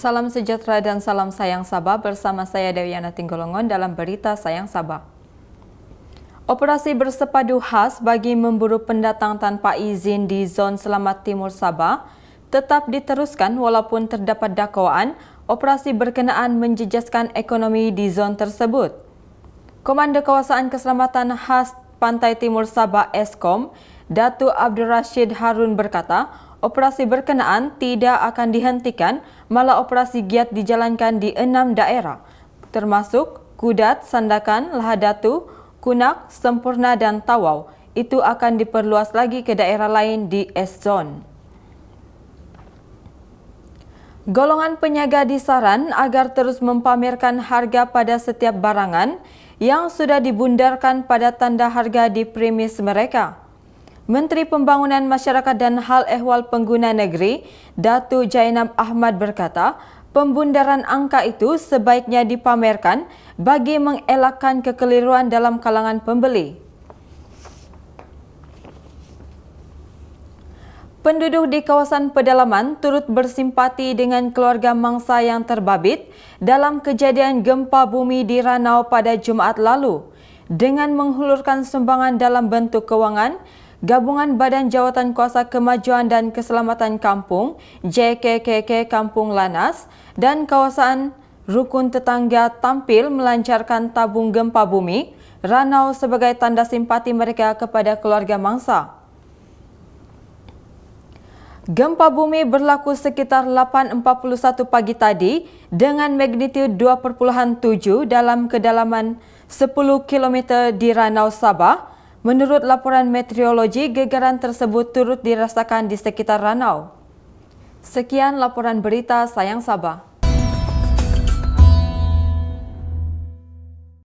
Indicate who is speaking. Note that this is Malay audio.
Speaker 1: Salam sejahtera dan salam sayang Sabah bersama saya Dewi Ana Tinggolongon dalam berita Sayang Sabah. Operasi bersepadu khas bagi memburu pendatang tanpa izin di zon Selamat Timur Sabah tetap diteruskan walaupun terdapat dakwaan operasi berkenaan menjejaskan ekonomi di zon tersebut. Komando Kawasan Keselamatan Khas Pantai Timur Sabah Eskom Datu Abdul Rashid Harun berkata, operasi berkenaan tidak akan dihentikan, malah operasi giat dijalankan di enam daerah, termasuk Kudat, Sandakan, Lahadatu, Kunak, Sempurna dan Tawau. Itu akan diperluas lagi ke daerah lain di S-Zone. Golongan penyaga disaran agar terus mempamerkan harga pada setiap barangan yang sudah dibundarkan pada tanda harga di premis mereka. Menteri Pembangunan Masyarakat dan Hal Ehwal Pengguna Negeri, Datu Jainab Ahmad berkata, pembundaran angka itu sebaiknya dipamerkan bagi mengelakkan kekeliruan dalam kalangan pembeli. Penduduk di kawasan pedalaman turut bersimpati dengan keluarga mangsa yang terbabit dalam kejadian gempa bumi di Ranau pada Jumaat lalu. Dengan menghulurkan sumbangan dalam bentuk kewangan, Gabungan Badan Jawatan Kuasa Kemajuan dan Keselamatan Kampung JKKK Kampung Lanas dan kawasan Rukun Tetangga Tampil melancarkan tabung gempa bumi ranau sebagai tanda simpati mereka kepada keluarga mangsa. Gempa bumi berlaku sekitar 8.41 pagi tadi dengan magnitud 2.7 dalam kedalaman 10 km di Ranau Sabah Menurut laporan meteorologi, gegaran tersebut turut dirasakan di sekitar ranau. Sekian laporan berita Sayang Sabah.